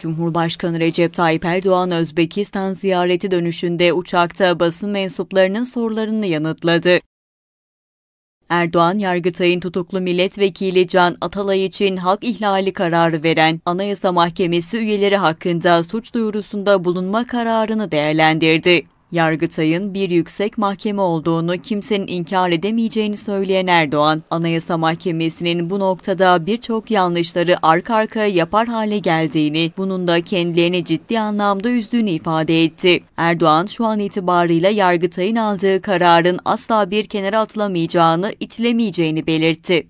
Cumhurbaşkanı Recep Tayyip Erdoğan Özbekistan ziyareti dönüşünde uçakta basın mensuplarının sorularını yanıtladı. Erdoğan, Yargıtay'ın tutuklu milletvekili Can Atalay için hak ihlali kararı veren Anayasa Mahkemesi üyeleri hakkında suç duyurusunda bulunma kararını değerlendirdi. Yargıtay'ın bir yüksek mahkeme olduğunu kimsenin inkar edemeyeceğini söyleyen Erdoğan, Anayasa Mahkemesi'nin bu noktada birçok yanlışları arka arkaya yapar hale geldiğini, bunun da kendilerini ciddi anlamda üzdüğünü ifade etti. Erdoğan şu an itibarıyla Yargıtay'ın aldığı kararın asla bir kenara atılamayacağını, itilemeyeceğini belirtti.